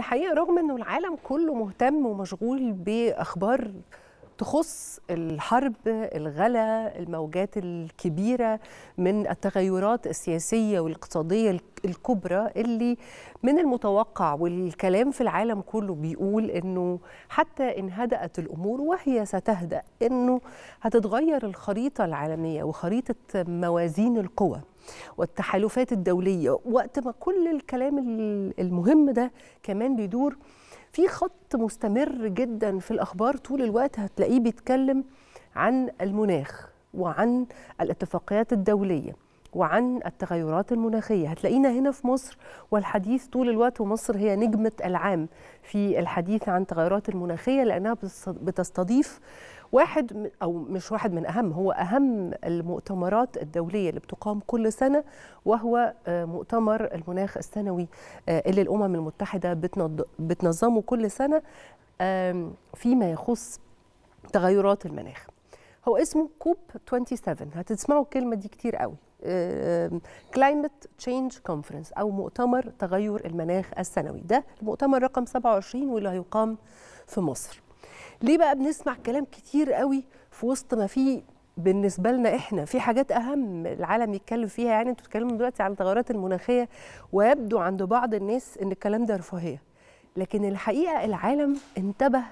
الحقيقه رغم انه العالم كله مهتم ومشغول باخبار تخص الحرب الغلا الموجات الكبيره من التغيرات السياسيه والاقتصاديه الكبرى اللي من المتوقع والكلام في العالم كله بيقول انه حتى ان هدات الامور وهي ستهدا انه هتتغير الخريطه العالميه وخريطه موازين القوى والتحالفات الدوليه وقت ما كل الكلام المهم ده كمان بيدور في خط مستمر جدا في الاخبار طول الوقت هتلاقيه بيتكلم عن المناخ وعن الاتفاقيات الدوليه وعن التغيرات المناخيه هتلاقينا هنا في مصر والحديث طول الوقت ومصر هي نجمه العام في الحديث عن التغيرات المناخيه لانها بتستضيف واحد او مش واحد من اهم هو اهم المؤتمرات الدوليه اللي بتقام كل سنه وهو آه، مؤتمر المناخ السنوي آه، اللي الامم المتحده بتنظمه كل سنه فيما يخص تغيرات المناخ هو اسمه كوب 27 هتسمعوا الكلمه دي كتير قوي كلايمت تشينج كونفرنس او مؤتمر تغير المناخ السنوي ده المؤتمر رقم 27 واللي هيقام في مصر ليه بقى بنسمع كلام كتير قوي في وسط ما في بالنسبه لنا احنا في حاجات اهم العالم يتكلم فيها يعني انتوا بتتكلموا دلوقتي عن التغيرات المناخيه ويبدو عند بعض الناس ان الكلام ده رفاهيه لكن الحقيقه العالم انتبه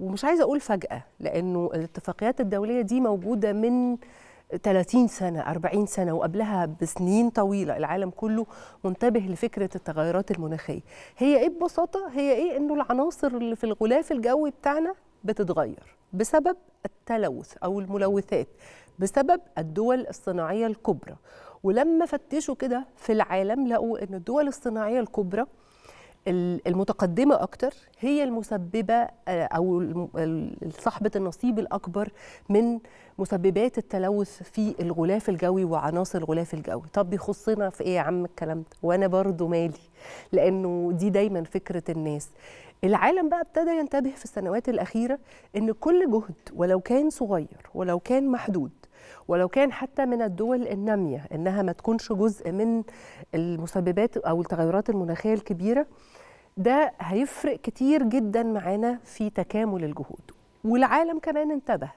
ومش عايزه اقول فجاه لانه الاتفاقيات الدوليه دي موجوده من 30 سنة 40 سنة وقبلها بسنين طويلة العالم كله منتبه لفكرة التغيرات المناخية هي إيه ببساطة هي إيه إنه العناصر اللي في الغلاف الجوي بتاعنا بتتغير بسبب التلوث أو الملوثات بسبب الدول الصناعية الكبرى ولما فتشوا كده في العالم لقوا إن الدول الصناعية الكبرى المتقدمه اكتر هي المسببه آه، او صاحبه النصيب الاكبر من مسببات التلوث في الغلاف الجوي وعناصر الغلاف الجوي طب بيخصنا في ايه يا عم الكلام ده وانا برضو مالي لانه دي دايما فكره الناس العالم بقى ابتدى ينتبه في السنوات الأخيرة أن كل جهد ولو كان صغير ولو كان محدود ولو كان حتى من الدول النامية أنها ما تكونش جزء من المسببات أو التغيرات المناخية الكبيرة ده هيفرق كتير جدا معانا في تكامل الجهود والعالم كمان انتبه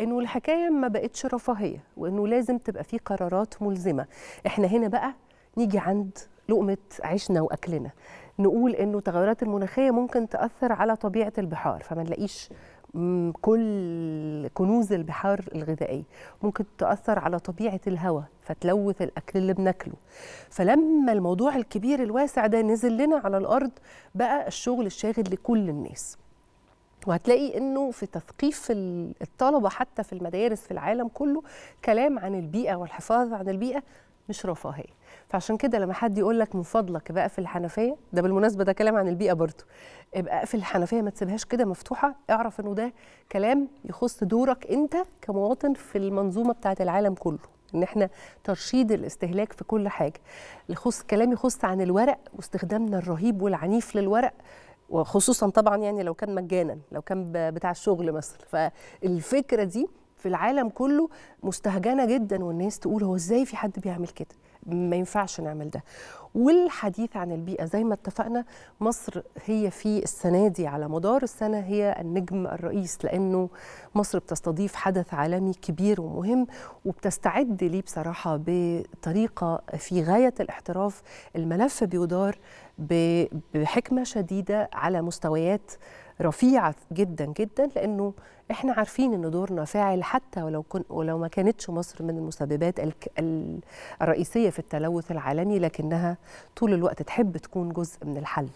انه الحكايه ما بقتش رفاهيه وانه لازم تبقى في قرارات ملزمه احنا هنا بقى نيجي عند لقمه عيشنا واكلنا نقول انه التغيرات المناخيه ممكن تاثر على طبيعه البحار فما نلاقيش كل كنوز البحار الغذائيه ممكن تاثر على طبيعه الهواء فتلوث الاكل اللي بناكله فلما الموضوع الكبير الواسع ده نزل لنا على الارض بقى الشغل الشاغل لكل الناس وهتلاقي انه في تثقيف الطلبه حتى في المدارس في العالم كله كلام عن البيئه والحفاظ عن البيئه مش رفاهيه فعشان كده لما حد يقول لك من فضلك ابقى اقفل الحنفيه ده بالمناسبه ده كلام عن البيئه برضه ابقى اقفل الحنفيه ما تسيبهاش كده مفتوحه اعرف انه ده كلام يخص دورك انت كمواطن في المنظومه بتاعت العالم كله ان احنا ترشيد الاستهلاك في كل حاجه يخص كلام يخص عن الورق واستخدامنا الرهيب والعنيف للورق وخصوصا طبعا يعني لو كان مجانا لو كان بتاع الشغل مثلا فالفكره دي في العالم كله مستهجنه جدا والناس تقول هو ازاي في حد بيعمل كده ما ينفعش نعمل ده والحديث عن البيئة زي ما اتفقنا مصر هي في السنة دي على مدار السنة هي النجم الرئيس لأنه مصر بتستضيف حدث عالمي كبير ومهم وبتستعد ليه بصراحة بطريقة في غاية الاحتراف الملف بيدار بحكمة شديدة على مستويات رفيعة جدا جدا لأنه احنا عارفين ان دورنا فاعل حتى ولو كن ولو ما كانتش مصر من المسببات الرئيسيه في التلوث العالمي لكنها طول الوقت تحب تكون جزء من الحل